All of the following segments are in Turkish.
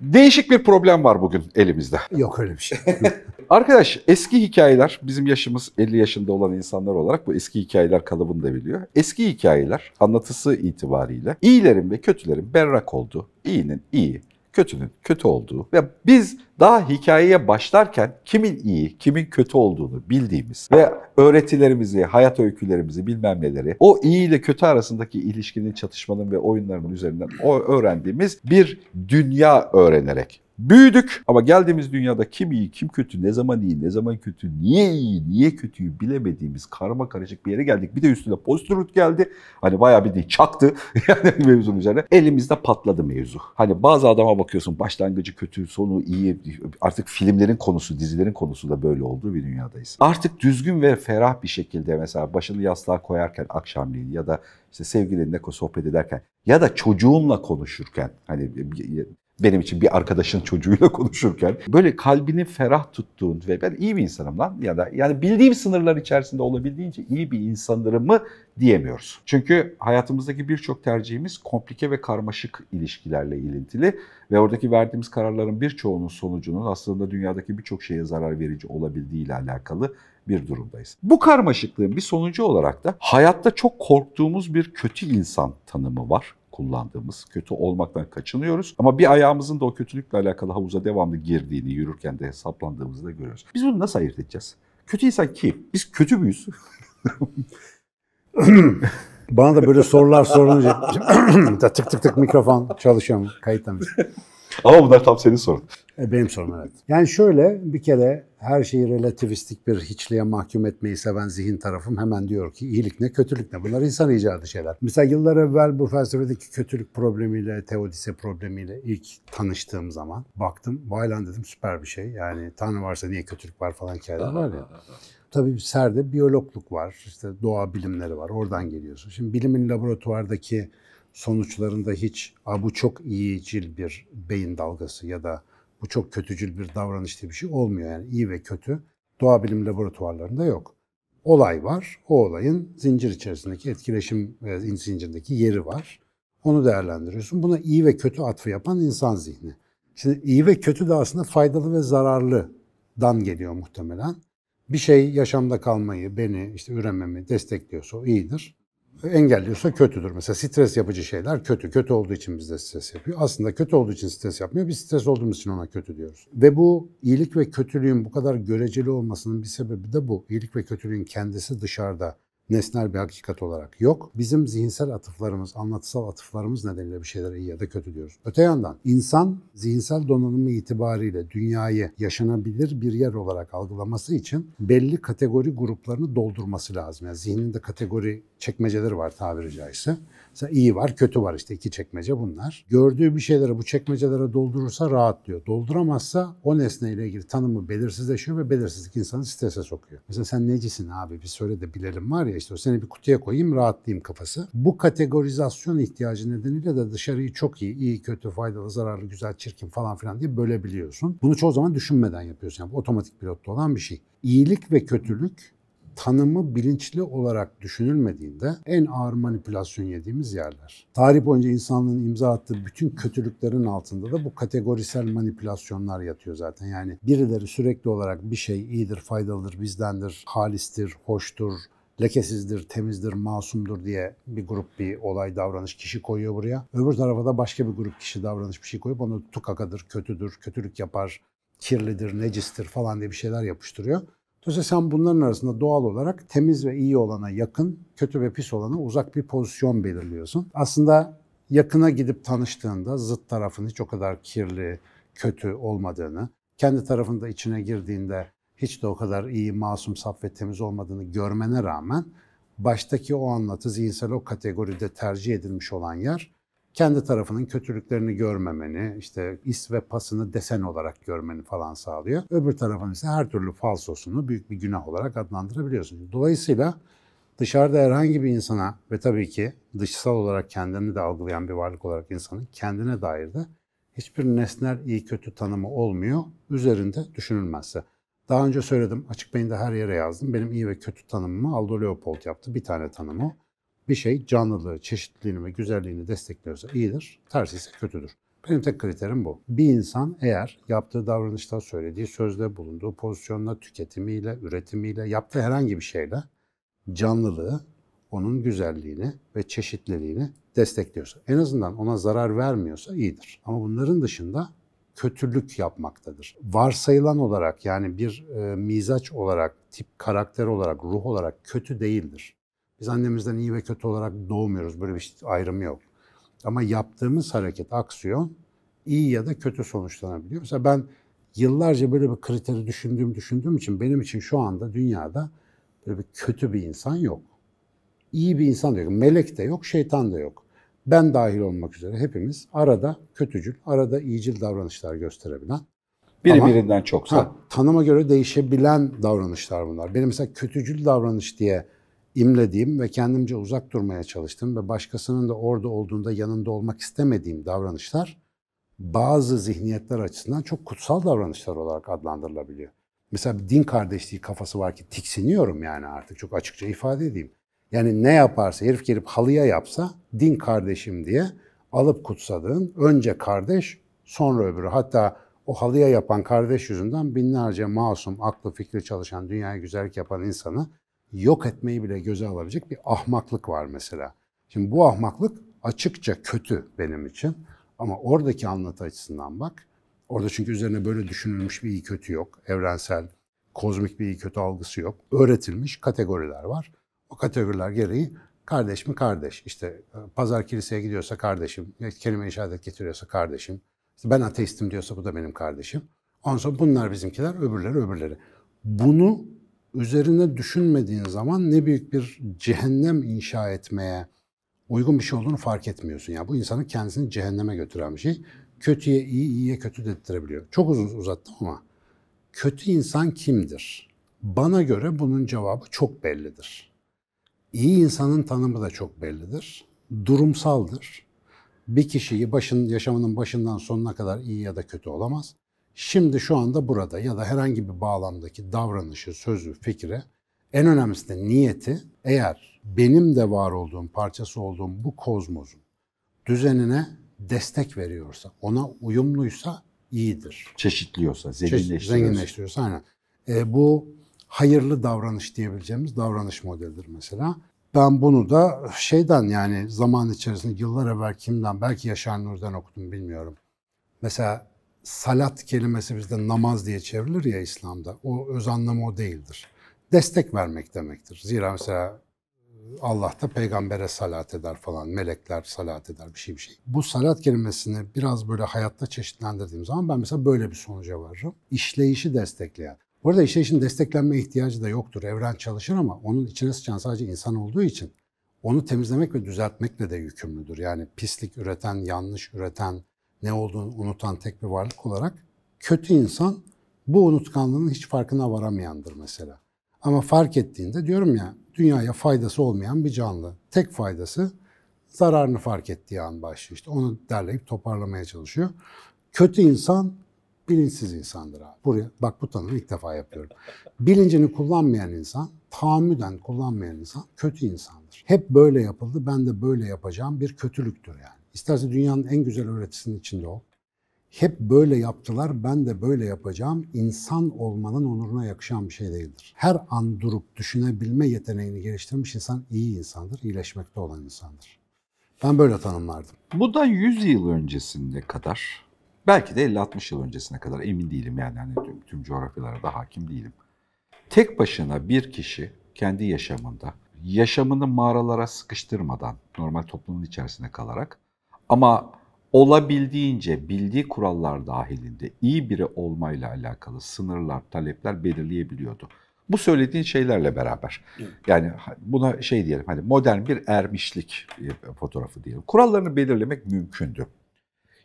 Değişik bir problem var bugün elimizde. Yok öyle bir şey. Arkadaş eski hikayeler bizim yaşımız 50 yaşında olan insanlar olarak bu eski hikayeler kalıbını da biliyor. Eski hikayeler anlatısı itibariyle iyilerin ve kötülerin berrak olduğu, iyinin iyi, kötünün kötü olduğu ve biz daha hikayeye başlarken kimin iyi, kimin kötü olduğunu bildiğimiz ve öğretilerimizi, hayat öykülerimizi bilmem neleri o iyi ile kötü arasındaki ilişkinin, çatışmanın ve oyunlarının üzerinden öğrendiğimiz bir dünya öğrenerek büyüdük. Ama geldiğimiz dünyada kim iyi, kim kötü, ne zaman iyi, ne zaman kötü, niye iyi, niye kötüyü bilemediğimiz karma karışık bir yere geldik. Bir de üstüne postrut geldi. Hani bayağı bir çaktı yani mevzunun üzerine. Elimizde patladı mevzu. Hani bazı adama bakıyorsun başlangıcı kötü, sonu iyi. Artık filmlerin konusu, dizilerin konusu da böyle olduğu bir dünyadayız. Artık düzgün ve ferah bir şekilde mesela başını yastığa koyarken akşamleyin ya da işte sevgilinle sohbet ederken ya da çocuğunla konuşurken hani benim için bir arkadaşın çocuğuyla konuşurken böyle kalbini ferah tuttuğun ve ben iyi bir insanım lan ya da yani bildiğim sınırlar içerisinde olabildiğince iyi bir mı diyemiyoruz. Çünkü hayatımızdaki birçok tercihimiz komplike ve karmaşık ilişkilerle ilintili ve oradaki verdiğimiz kararların birçoğunun sonucunun aslında dünyadaki birçok şeye zarar verici olabildiği ile alakalı bir durumdayız. Bu karmaşıklığın bir sonucu olarak da hayatta çok korktuğumuz bir kötü insan tanımı var kullandığımız. Kötü olmaktan kaçınıyoruz. Ama bir ayağımızın da o kötülükle alakalı havuza devamlı girdiğini yürürken de hesaplandığımızı da görüyoruz. Biz bunu nasıl ayırt edeceğiz? Kötü insan kim? Biz kötü müyüz? Bana da böyle sorular sorulunca tık tık tık mikrofon çalışıyorum kayıttan. Ama bunlar tam senin sorun. E, benim sorum evet. Yani şöyle bir kere her şeyi relativistik bir hiçliğe mahkum etmeyi seven zihin tarafım hemen diyor ki iyilik ne kötülük ne bunlar insan icadı şeyler. Mesela yıllar evvel bu felsefedeki kötülük problemiyle, teodise problemiyle ilk tanıştığım zaman baktım vay lan dedim süper bir şey. Yani Tanrı varsa niye kötülük var falan hikayeler var ya. Tabii serde biyologluk var, işte doğa bilimleri var oradan geliyorsun. Şimdi bilimin laboratuvardaki sonuçlarında hiç A, bu çok iyicil bir beyin dalgası ya da bu çok kötücül bir davranış diye bir şey olmuyor. Yani iyi ve kötü doğa bilim laboratuvarlarında yok. Olay var, o olayın zincir içerisindeki etkileşim e, zincirindeki yeri var. Onu değerlendiriyorsun. Buna iyi ve kötü atfı yapan insan zihni. Şimdi iyi ve kötü de aslında faydalı ve zararlıdan geliyor muhtemelen. Bir şey yaşamda kalmayı, beni, işte ürememi destekliyorsa o iyidir engelliyorsa kötüdür. Mesela stres yapıcı şeyler kötü. Kötü olduğu için bizde stres yapıyor. Aslında kötü olduğu için stres yapmıyor. Biz stres olduğumuz için ona kötü diyoruz. Ve bu iyilik ve kötülüğün bu kadar göreceli olmasının bir sebebi de bu. İyilik ve kötülüğün kendisi dışarıda nesnel bir hakikat olarak yok. Bizim zihinsel atıflarımız, anlatısal atıflarımız nedeniyle bir şeylere iyi ya da kötü diyoruz. Öte yandan insan zihinsel donanımı itibariyle dünyayı yaşanabilir bir yer olarak algılaması için belli kategori gruplarını doldurması lazım. Yani zihninde kategori çekmeceleri var tabiri caizse. Mesela iyi var, kötü var işte iki çekmece bunlar. Gördüğü bir şeylere bu çekmecelere doldurursa rahatlıyor. Dolduramazsa o nesneyle ilgili tanımı belirsizleşiyor ve belirsizlik insanı strese sokuyor. Mesela sen necisin abi bir söyle de bilelim var ya işte o seni bir kutuya koyayım rahatlayayım kafası. Bu kategorizasyon ihtiyacı nedeniyle de dışarıyı çok iyi, iyi, kötü, faydalı, zararlı, güzel, çirkin falan filan diye bölebiliyorsun. Bunu çoğu zaman düşünmeden yapıyorsun. Yani otomatik pilotta olan bir şey. İyilik ve kötülük tanımı bilinçli olarak düşünülmediğinde en ağır manipülasyon yediğimiz yerler. Tarih boyunca insanlığın imza attığı bütün kötülüklerin altında da bu kategorisel manipülasyonlar yatıyor zaten. Yani birileri sürekli olarak bir şey iyidir, faydalıdır, bizdendir, halistir, hoştur, lekesizdir, temizdir, masumdur diye bir grup bir olay davranış kişi koyuyor buraya. Öbür tarafa da başka bir grup kişi davranış bir şey koyup onu tukakadır, kötüdür, kötülük yapar, kirlidir, necistir falan diye bir şeyler yapıştırıyor. Dolayısıyla sen bunların arasında doğal olarak temiz ve iyi olana yakın, kötü ve pis olana uzak bir pozisyon belirliyorsun. Aslında yakına gidip tanıştığında zıt tarafın hiç o kadar kirli, kötü olmadığını, kendi tarafında içine girdiğinde hiç de o kadar iyi, masum, saf ve temiz olmadığını görmene rağmen baştaki o anlatı zihinsel o kategoride tercih edilmiş olan yer kendi tarafının kötülüklerini görmemeni, işte is ve pasını desen olarak görmeni falan sağlıyor. Öbür tarafın ise her türlü falsosunu büyük bir günah olarak adlandırabiliyorsun. Dolayısıyla dışarıda herhangi bir insana ve tabii ki dışsal olarak kendini de algılayan bir varlık olarak insanın kendine dair de hiçbir nesnel iyi kötü tanımı olmuyor üzerinde düşünülmezse. Daha önce söyledim, açık beyinde her yere yazdım. Benim iyi ve kötü tanımımı Aldo Leopold yaptı, bir tane tanımı bir şey canlılığı, çeşitliliğini ve güzelliğini destekliyorsa iyidir, tersi ise kötüdür. Benim tek kriterim bu. Bir insan eğer yaptığı davranışta, söylediği sözde, bulunduğu pozisyonla, tüketimiyle, üretimiyle, yaptığı herhangi bir şeyle canlılığı, onun güzelliğini ve çeşitliliğini destekliyorsa, en azından ona zarar vermiyorsa iyidir. Ama bunların dışında kötülük yapmaktadır. Varsayılan olarak yani bir e, mizaç olarak, tip karakter olarak, ruh olarak kötü değildir. Biz annemizden iyi ve kötü olarak doğmuyoruz. Böyle bir şey, ayrım yok. Ama yaptığımız hareket, aksiyon iyi ya da kötü sonuçlanabiliyor. Mesela ben yıllarca böyle bir kriteri düşündüğüm düşündüğüm için benim için şu anda dünyada böyle bir kötü bir insan yok. İyi bir insan da yok. Melek de yok, şeytan da yok. Ben dahil olmak üzere hepimiz arada kötücül, arada iyicil davranışlar gösterebilen. Biri ama, birinden çoksa. Ha, tanıma göre değişebilen davranışlar bunlar. Benim mesela kötücül davranış diye imlediğim ve kendimce uzak durmaya çalıştığım ve başkasının da orada olduğunda yanında olmak istemediğim davranışlar bazı zihniyetler açısından çok kutsal davranışlar olarak adlandırılabiliyor. Mesela bir din kardeşliği kafası var ki tiksiniyorum yani artık çok açıkça ifade edeyim. Yani ne yaparsa herif gelip halıya yapsa din kardeşim diye alıp kutsadığın önce kardeş sonra öbürü. Hatta o halıya yapan kardeş yüzünden binlerce masum, aklı fikri çalışan, dünyayı güzellik yapan insanı yok etmeyi bile göze alabilecek bir ahmaklık var mesela. Şimdi bu ahmaklık açıkça kötü benim için ama oradaki anlatı açısından bak. Orada çünkü üzerine böyle düşünülmüş bir iyi kötü yok. Evrensel, kozmik bir iyi kötü algısı yok. Öğretilmiş kategoriler var. O kategoriler gereği kardeş mi kardeş. İşte e, pazar kiliseye gidiyorsa kardeşim, e, kelime-i getiriyorsa kardeşim. İşte ben ateistim diyorsa bu da benim kardeşim. Ondan sonra bunlar bizimkiler, öbürleri öbürleri. Bunu üzerine düşünmediğin zaman ne büyük bir cehennem inşa etmeye uygun bir şey olduğunu fark etmiyorsun. Yani bu insanın kendisini cehenneme götüren bir şey. Kötüye iyi, iyiye kötü dedirtebiliyor. Çok uzun uzattım ama kötü insan kimdir? Bana göre bunun cevabı çok bellidir. İyi insanın tanımı da çok bellidir. Durumsaldır. Bir kişiyi başın, yaşamının başından sonuna kadar iyi ya da kötü olamaz şimdi şu anda burada ya da herhangi bir bağlamdaki davranışı, sözü, fikri en önemlisi de niyeti eğer benim de var olduğum, parçası olduğum bu kozmosun düzenine destek veriyorsa, ona uyumluysa iyidir. Çeşitliyorsa, zenginleştiriyorsa. Zenginleştiriyorsa aynen. E, bu hayırlı davranış diyebileceğimiz davranış modelidir mesela. Ben bunu da şeyden yani zaman içerisinde yıllar evvel kimden belki Yaşar Nur'dan okudum bilmiyorum. Mesela salat kelimesi bizde namaz diye çevrilir ya İslam'da. O öz anlamı o değildir. Destek vermek demektir. Zira mesela e, Allah da peygambere salat eder falan, melekler salat eder bir şey bir şey. Bu salat kelimesini biraz böyle hayatta çeşitlendirdiğim zaman ben mesela böyle bir sonuca varırım. İşleyişi destekleyen. Bu arada işleyişin desteklenme ihtiyacı da yoktur. Evren çalışır ama onun içine sıçan sadece insan olduğu için onu temizlemek ve düzeltmekle de yükümlüdür. Yani pislik üreten, yanlış üreten, ne olduğunu unutan tek bir varlık olarak kötü insan bu unutkanlığının hiç farkına varamayandır mesela. Ama fark ettiğinde diyorum ya dünyaya faydası olmayan bir canlı. Tek faydası zararını fark ettiği an başlıyor. İşte onu derleyip toparlamaya çalışıyor. Kötü insan bilinçsiz insandır abi. Buraya, bak bu tanımı ilk defa yapıyorum. Bilincini kullanmayan insan, tahammüden kullanmayan insan kötü insandır. Hep böyle yapıldı, ben de böyle yapacağım bir kötülüktür yani. İstersen dünyanın en güzel öğretisinin içinde ol. Hep böyle yaptılar, ben de böyle yapacağım. İnsan olmanın onuruna yakışan bir şey değildir. Her an durup düşünebilme yeteneğini geliştirmiş insan iyi insandır, iyileşmekte olan insandır. Ben böyle tanımlardım. Bu da 100 yıl öncesinde kadar, belki de 50-60 yıl öncesine kadar emin değilim yani hani tüm, tüm coğrafyalara da hakim değilim. Tek başına bir kişi kendi yaşamında, yaşamını mağaralara sıkıştırmadan, normal toplumun içerisinde kalarak ama olabildiğince bildiği kurallar dahilinde iyi biri olmayla alakalı sınırlar, talepler belirleyebiliyordu. Bu söylediğin şeylerle beraber yani buna şey diyelim hani modern bir ermişlik e, fotoğrafı diyelim. Kurallarını belirlemek mümkündü.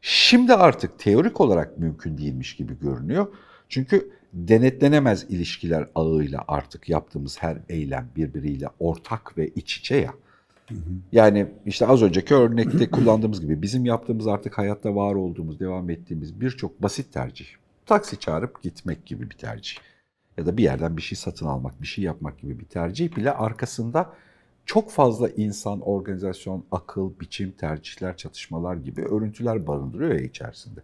Şimdi artık teorik olarak mümkün değilmiş gibi görünüyor. Çünkü denetlenemez ilişkiler ağıyla artık yaptığımız her eylem birbiriyle ortak ve iç içe ya. Yani işte az önceki örnekte kullandığımız gibi bizim yaptığımız artık hayatta var olduğumuz, devam ettiğimiz birçok basit tercih. Taksi çağırıp gitmek gibi bir tercih. Ya da bir yerden bir şey satın almak, bir şey yapmak gibi bir tercih bile arkasında çok fazla insan, organizasyon, akıl, biçim, tercihler, çatışmalar gibi örüntüler barındırıyor ya içerisinde.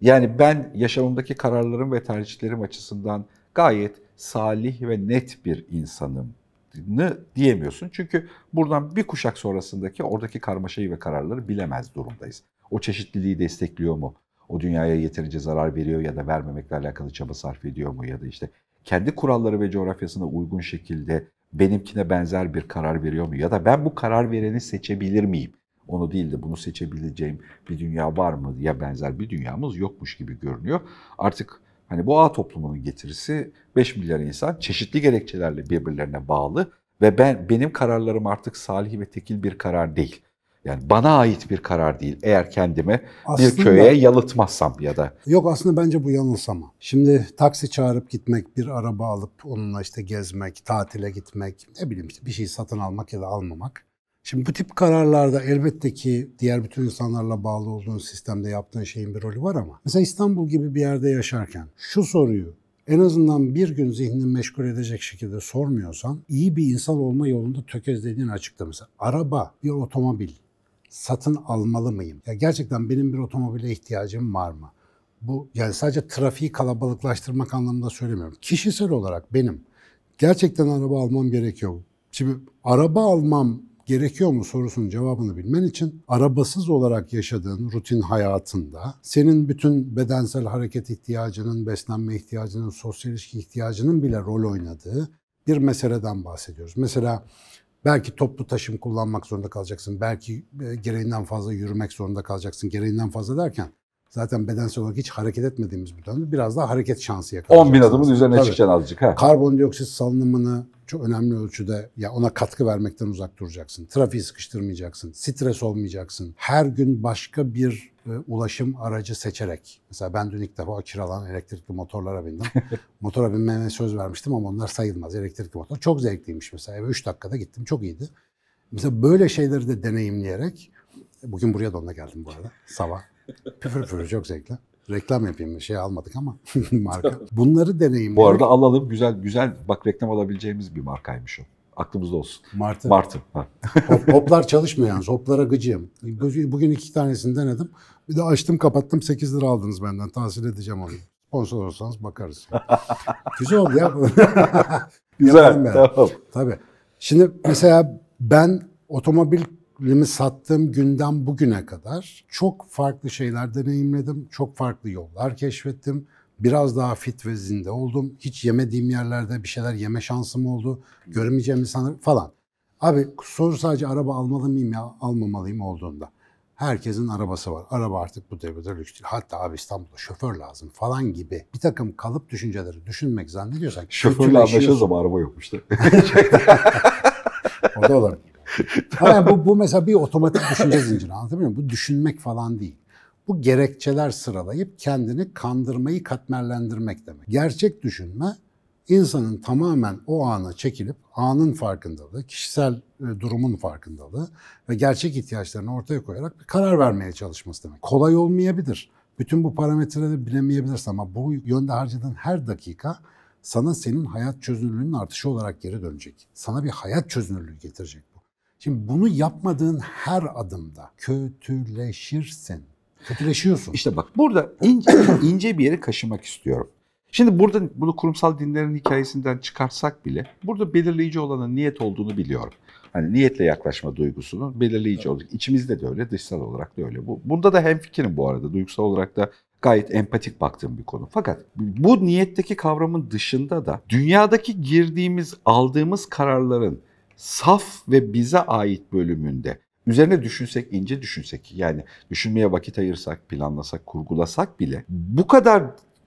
Yani ben yaşamımdaki kararlarım ve tercihlerim açısından gayet salih ve net bir insanım yaptığını diyemiyorsun. Çünkü buradan bir kuşak sonrasındaki oradaki karmaşayı ve kararları bilemez durumdayız. O çeşitliliği destekliyor mu? O dünyaya yeterince zarar veriyor ya da vermemekle alakalı çaba sarf ediyor mu? Ya da işte kendi kuralları ve coğrafyasına uygun şekilde benimkine benzer bir karar veriyor mu? Ya da ben bu karar vereni seçebilir miyim? Onu değil de bunu seçebileceğim bir dünya var mı? Ya benzer bir dünyamız yokmuş gibi görünüyor. Artık Hani bu ağ toplumunun getirisi 5 milyar insan çeşitli gerekçelerle birbirlerine bağlı ve ben benim kararlarım artık salih ve tekil bir karar değil. Yani bana ait bir karar değil. Eğer kendimi aslında, bir köye yalıtmazsam ya da. Yok aslında bence bu yanılsama. Şimdi taksi çağırıp gitmek, bir araba alıp onunla işte gezmek, tatile gitmek, ne bileyim işte bir şey satın almak ya da almamak. Şimdi bu tip kararlarda elbette ki diğer bütün insanlarla bağlı olduğun sistemde yaptığın şeyin bir rolü var ama mesela İstanbul gibi bir yerde yaşarken şu soruyu en azından bir gün zihnini meşgul edecek şekilde sormuyorsan iyi bir insan olma yolunda tökezlediğin açıkta mesela. Araba, bir otomobil satın almalı mıyım? Ya gerçekten benim bir otomobile ihtiyacım var mı? Bu yani sadece trafiği kalabalıklaştırmak anlamında söylemiyorum. Kişisel olarak benim gerçekten araba almam gerekiyor. Şimdi araba almam gerekiyor mu sorusunun cevabını bilmen için arabasız olarak yaşadığın rutin hayatında senin bütün bedensel hareket ihtiyacının, beslenme ihtiyacının, sosyal ilişki ihtiyacının bile rol oynadığı bir meseleden bahsediyoruz. Mesela Belki toplu taşım kullanmak zorunda kalacaksın. Belki e, gereğinden fazla yürümek zorunda kalacaksın. Gereğinden fazla derken Zaten bedensel olarak hiç hareket etmediğimiz bir dönemde biraz daha hareket şansı yakalayacağız. 10 bin adımın üzerine Tabii. çıkacaksın azıcık. He. Karbondioksit salınımını çok önemli ölçüde ya ona katkı vermekten uzak duracaksın. Trafiği sıkıştırmayacaksın. Stres olmayacaksın. Her gün başka bir e, ulaşım aracı seçerek. Mesela ben dün ilk defa kiralan elektrikli motorlara bindim. Motora binmeye söz vermiştim ama onlar sayılmaz. Elektrikli motor çok zevkliymiş mesela. Eve 3 dakikada gittim. Çok iyiydi. Mesela böyle şeyleri de deneyimleyerek Bugün buraya da geldim bu arada sabah. Püfür püfür çok zevkli. Reklam yapayım şey almadık ama marka. Bunları deneyim. Bu arada alalım güzel güzel bak reklam alabileceğimiz bir markaymış o. Aklımızda olsun. Martı. Martı. Hop, hoplar çalışmıyor yalnız. Hoplara gıcığım. Bugün iki tanesini denedim. Bir de açtım kapattım 8 lira aldınız benden. Tahsil edeceğim onu. Sponsor olursanız bakarız. Güzel oldu ya. güzel. Tamam. Tabii. Şimdi mesela ben otomobil kendimi sattığım günden bugüne kadar çok farklı şeyler deneyimledim. Çok farklı yollar keşfettim. Biraz daha fit ve zinde oldum. Hiç yemediğim yerlerde bir şeyler yeme şansım oldu. Göremeyeceğim insanlar falan. Abi soru sadece araba almalı mıyım ya almamalıyım olduğunda. Herkesin arabası var. Araba artık bu devirde lüks değil. Hatta abi İstanbul'da şoför lazım falan gibi bir takım kalıp düşünceleri düşünmek zannediyorsan... Şoförle anlaşırız ama araba yokmuştu. o da olabilir yani bu, bu mesela bir otomatik düşünce zinciri anlatabiliyor muyum? Bu düşünmek falan değil. Bu gerekçeler sıralayıp kendini kandırmayı katmerlendirmek demek. Gerçek düşünme insanın tamamen o ana çekilip anın farkındalığı, kişisel e, durumun farkındalığı ve gerçek ihtiyaçlarını ortaya koyarak bir karar vermeye çalışması demek. Kolay olmayabilir. Bütün bu parametreleri bilemeyebilirsin ama bu yönde harcadığın her dakika sana senin hayat çözünürlüğünün artışı olarak geri dönecek. Sana bir hayat çözünürlüğü getirecek. Şimdi bunu yapmadığın her adımda kötüleşirsin. Kötüleşiyorsun. İşte bak burada ince, ince bir yere kaşımak istiyorum. Şimdi burada bunu kurumsal dinlerin hikayesinden çıkarsak bile burada belirleyici olanın niyet olduğunu biliyorum. Hani niyetle yaklaşma duygusunun belirleyici evet. olacak. İçimizde de öyle, dışsal olarak da öyle. Bu, bunda da hemfikirim bu arada. Duygusal olarak da gayet empatik baktığım bir konu. Fakat bu niyetteki kavramın dışında da dünyadaki girdiğimiz, aldığımız kararların saf ve bize ait bölümünde üzerine düşünsek, ince düşünsek yani düşünmeye vakit ayırsak, planlasak, kurgulasak bile bu kadar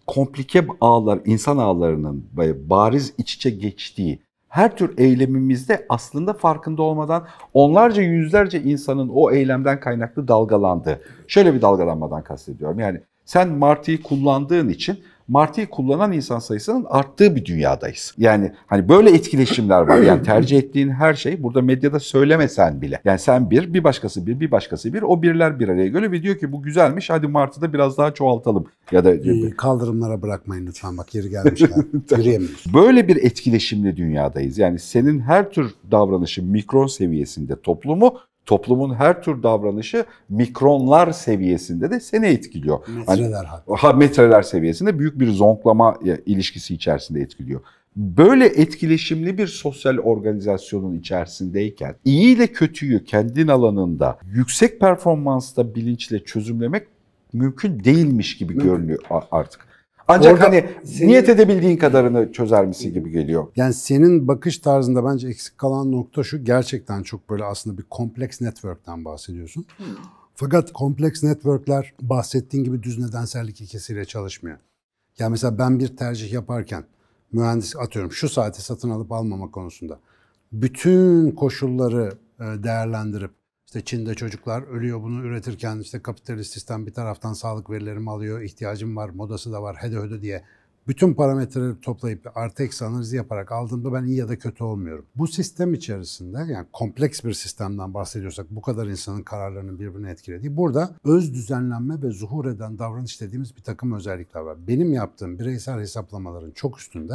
komplike ağlar, insan ağlarının bariz iç içe geçtiği her tür eylemimizde aslında farkında olmadan onlarca yüzlerce insanın o eylemden kaynaklı dalgalandığı. Şöyle bir dalgalanmadan kastediyorum. Yani sen martıyı kullandığın için Martıyı kullanan insan sayısının arttığı bir dünyadayız. Yani hani böyle etkileşimler var. Yani tercih ettiğin her şey burada medyada söylemesen bile. Yani sen bir, bir başkası bir, bir başkası bir. O birler bir araya geliyor ve diyor ki bu güzelmiş hadi Martı'da biraz daha çoğaltalım. Ya da ee, kaldırımlara bırakmayın lütfen bak yeri gelmişler. Yürüyemiyoruz. Böyle bir etkileşimli dünyadayız. Yani senin her tür davranışın mikron seviyesinde toplumu toplumun her tür davranışı mikronlar seviyesinde de seni etkiliyor. Hani metreler hani, ha, metreler seviyesinde büyük bir zonklama e, ilişkisi içerisinde etkiliyor. Böyle etkileşimli bir sosyal organizasyonun içerisindeyken iyi ile kötüyü kendin alanında yüksek performansta bilinçle çözümlemek mümkün değilmiş gibi mümkün. görünüyor artık. Ancak Orada hani senin, niyet edebildiğin kadarını çözer misin gibi geliyor. Yani senin bakış tarzında bence eksik kalan nokta şu gerçekten çok böyle aslında bir kompleks network'ten bahsediyorsun. Hmm. Fakat kompleks network'ler bahsettiğin gibi düz nedensellik ilkesiyle çalışmıyor. Yani mesela ben bir tercih yaparken mühendis atıyorum şu saati satın alıp almama konusunda bütün koşulları e, değerlendirip işte Çin'de çocuklar ölüyor bunu üretirken işte kapitalist sistem bir taraftan sağlık verilerimi alıyor, ihtiyacım var, modası da var, hede hede diye. Bütün parametreleri toplayıp artı eksi analizi yaparak aldığımda ben iyi ya da kötü olmuyorum. Bu sistem içerisinde yani kompleks bir sistemden bahsediyorsak bu kadar insanın kararlarının birbirini etkilediği burada öz düzenlenme ve zuhur eden davranış dediğimiz bir takım özellikler var. Benim yaptığım bireysel hesaplamaların çok üstünde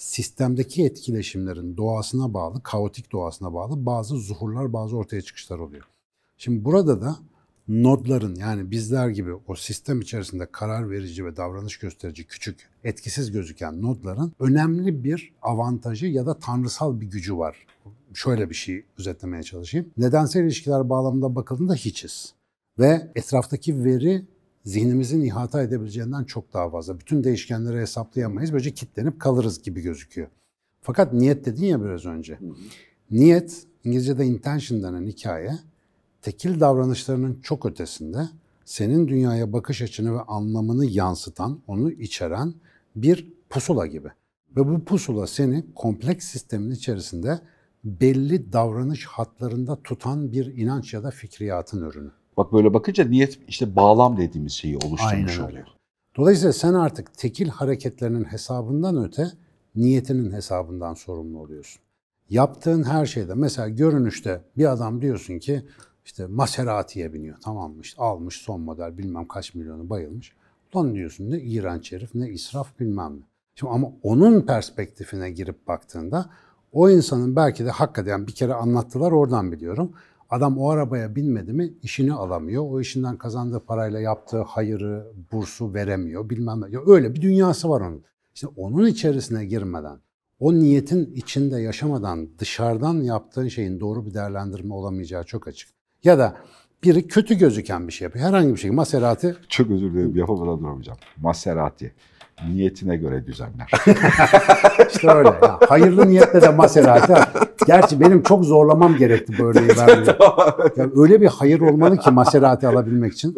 sistemdeki etkileşimlerin doğasına bağlı, kaotik doğasına bağlı bazı zuhurlar, bazı ortaya çıkışlar oluyor. Şimdi burada da nodların yani bizler gibi o sistem içerisinde karar verici ve davranış gösterici küçük, etkisiz gözüken nodların önemli bir avantajı ya da tanrısal bir gücü var. Şöyle bir şey özetlemeye çalışayım. Nedensel ilişkiler bağlamında bakıldığında hiçiz ve etraftaki veri zihnimizin ihata edebileceğinden çok daha fazla. Bütün değişkenleri hesaplayamayız. Böylece kitlenip kalırız gibi gözüküyor. Fakat niyet dedin ya biraz önce. Niyet, İngilizce'de intention denen hikaye, tekil davranışlarının çok ötesinde senin dünyaya bakış açını ve anlamını yansıtan, onu içeren bir pusula gibi. Ve bu pusula seni kompleks sistemin içerisinde belli davranış hatlarında tutan bir inanç ya da fikriyatın ürünü. Bak böyle bakınca niyet işte bağlam dediğimiz şeyi oluşturmuş oluyor. Dolayısıyla sen artık tekil hareketlerinin hesabından öte niyetinin hesabından sorumlu oluyorsun. Yaptığın her şeyde mesela görünüşte bir adam diyorsun ki işte Maserati'ye biniyor tamam mı? almış son model bilmem kaç milyonu bayılmış. Lan diyorsun ne iğrenç herif ne israf bilmem ne. Şimdi ama onun perspektifine girip baktığında o insanın belki de hakikaten bir kere anlattılar oradan biliyorum. Adam o arabaya binmedi mi işini alamıyor. O işinden kazandığı parayla yaptığı hayırı, bursu veremiyor bilmem ne. Ya öyle bir dünyası var onun. İşte onun içerisine girmeden, o niyetin içinde yaşamadan dışarıdan yaptığın şeyin doğru bir değerlendirme olamayacağı çok açık. Ya da biri kötü gözüken bir şey yapıyor. Herhangi bir şey. Maserati. Çok özür dilerim yapamadan duramayacağım. Maserati niyetine göre düzenler. İşte öyle. Ya. Hayırlı niyetle de Maserati. Gerçi benim çok zorlamam gerekti bu örneği vermeye. Yani öyle bir hayır olmalı ki Maserati alabilmek için.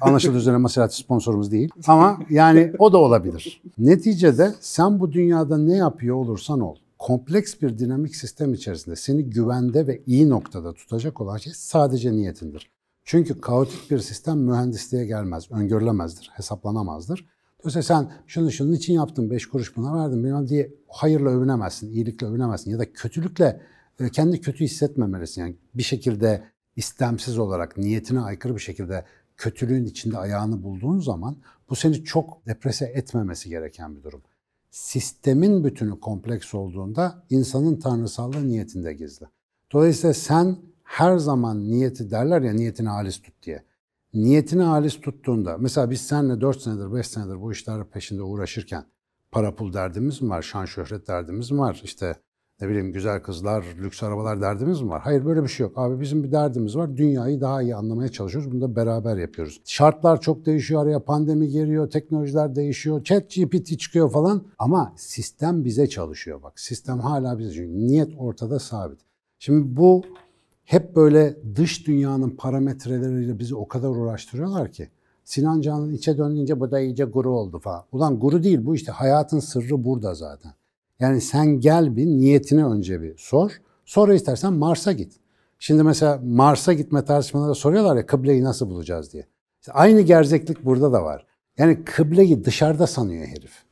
Anlaşıldığı üzere Maserati sponsorumuz değil. Ama yani o da olabilir. Neticede sen bu dünyada ne yapıyor olursan ol kompleks bir dinamik sistem içerisinde seni güvende ve iyi noktada tutacak olan şey sadece niyetindir. Çünkü kaotik bir sistem mühendisliğe gelmez, öngörülemezdir, hesaplanamazdır. Dolayısıyla sen şunu şunun için yaptın, beş kuruş buna verdin bilmem diye hayırla övünemezsin, iyilikle övünemezsin ya da kötülükle e, kendi kötü hissetmemelisin. Yani bir şekilde istemsiz olarak, niyetine aykırı bir şekilde kötülüğün içinde ayağını bulduğun zaman bu seni çok deprese etmemesi gereken bir durum. Sistemin bütünü kompleks olduğunda insanın tanrısallığı niyetinde gizli. Dolayısıyla sen her zaman niyeti derler ya niyetini halis tut diye. Niyetini halis tuttuğunda mesela biz seninle 4 senedir 5 senedir bu işler peşinde uğraşırken para pul derdimiz mi var, şan şöhret derdimiz mi var, işte ne bileyim güzel kızlar, lüks arabalar derdimiz mi var? Hayır böyle bir şey yok. Abi bizim bir derdimiz var. Dünyayı daha iyi anlamaya çalışıyoruz. Bunu da beraber yapıyoruz. Şartlar çok değişiyor. Araya pandemi giriyor, teknolojiler değişiyor. Chat GPT çıkıyor falan. Ama sistem bize çalışıyor bak. Sistem hala bize çalışıyor. Niyet ortada sabit. Şimdi bu hep böyle dış dünyanın parametreleriyle bizi o kadar uğraştırıyorlar ki. Sinan Can'ın içe dönünce bu da iyice guru oldu falan. Ulan guru değil bu işte hayatın sırrı burada zaten. Yani sen gel bir niyetini önce bir sor. Sonra istersen Mars'a git. Şimdi mesela Mars'a gitme tartışmaları soruyorlar ya kıbleyi nasıl bulacağız diye. İşte aynı gerzeklik burada da var. Yani kıbleyi dışarıda sanıyor herif.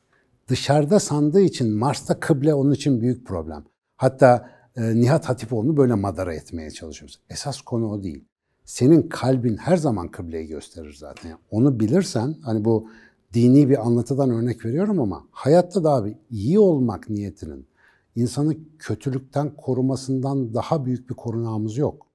Dışarıda sandığı için Mars'ta kıble onun için büyük problem. Hatta e, Nihat Hatipoğlu'nu böyle madara etmeye çalışıyoruz. Esas konu o değil. Senin kalbin her zaman kıbleyi gösterir zaten. Yani onu bilirsen hani bu dini bir anlatıdan örnek veriyorum ama hayatta da abi iyi olmak niyetinin insanı kötülükten korumasından daha büyük bir korunağımız yok.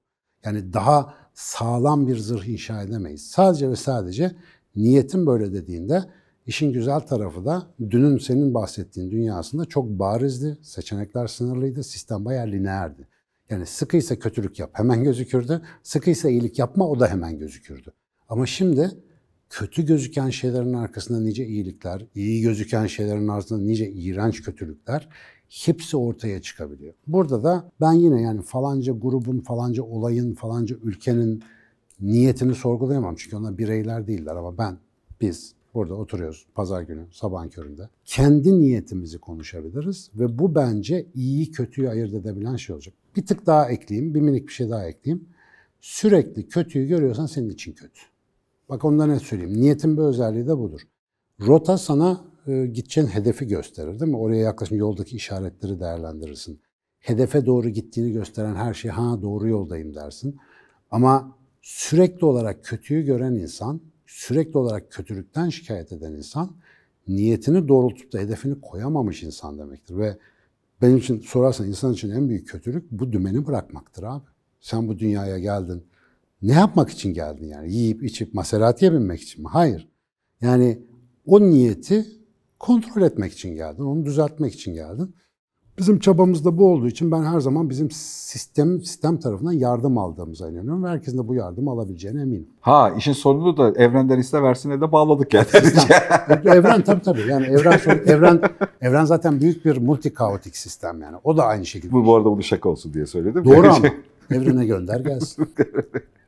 Yani daha sağlam bir zırh inşa edemeyiz. Sadece ve sadece niyetin böyle dediğinde İşin güzel tarafı da dünün senin bahsettiğin dünyasında çok barizdi, seçenekler sınırlıydı, sistem bayağı lineerdi. Yani sıkıysa kötülük yap hemen gözükürdü, sıkıysa iyilik yapma o da hemen gözükürdü. Ama şimdi kötü gözüken şeylerin arkasında nice iyilikler, iyi gözüken şeylerin arkasında nice iğrenç kötülükler hepsi ortaya çıkabiliyor. Burada da ben yine yani falanca grubun, falanca olayın, falanca ülkenin niyetini sorgulayamam. Çünkü onlar bireyler değiller ama ben, biz Burada oturuyoruz pazar günü sabahın köründe. Kendi niyetimizi konuşabiliriz ve bu bence iyi kötüyü ayırt edebilen şey olacak. Bir tık daha ekleyeyim, bir minik bir şey daha ekleyeyim. Sürekli kötüyü görüyorsan senin için kötü. Bak ondan ne söyleyeyim. Niyetin bir özelliği de budur. Rota sana e, gideceğin hedefi gösterir değil mi? Oraya yaklaşın yoldaki işaretleri değerlendirirsin. Hedefe doğru gittiğini gösteren her şey ha doğru yoldayım dersin. Ama sürekli olarak kötüyü gören insan sürekli olarak kötülükten şikayet eden insan niyetini doğrultup da hedefini koyamamış insan demektir. Ve benim için sorarsan insan için en büyük kötülük bu dümeni bırakmaktır abi. Sen bu dünyaya geldin. Ne yapmak için geldin yani? Yiyip içip Maserati'ye binmek için mi? Hayır. Yani o niyeti kontrol etmek için geldin, onu düzeltmek için geldin. Bizim çabamız da bu olduğu için ben her zaman bizim sistem sistem tarafından yardım aldığımıza inanıyorum ve herkesin de bu yardımı alabileceğine eminim. Ha işin sonunu da evrenden iste versine de bağladık yani. evren tabii tabii yani evren evren evren zaten büyük bir multi kaotik sistem yani. O da aynı şekilde. Bu, bu arada bunu şaka olsun diye söyledim. Doğru ama evrene gönder gelsin.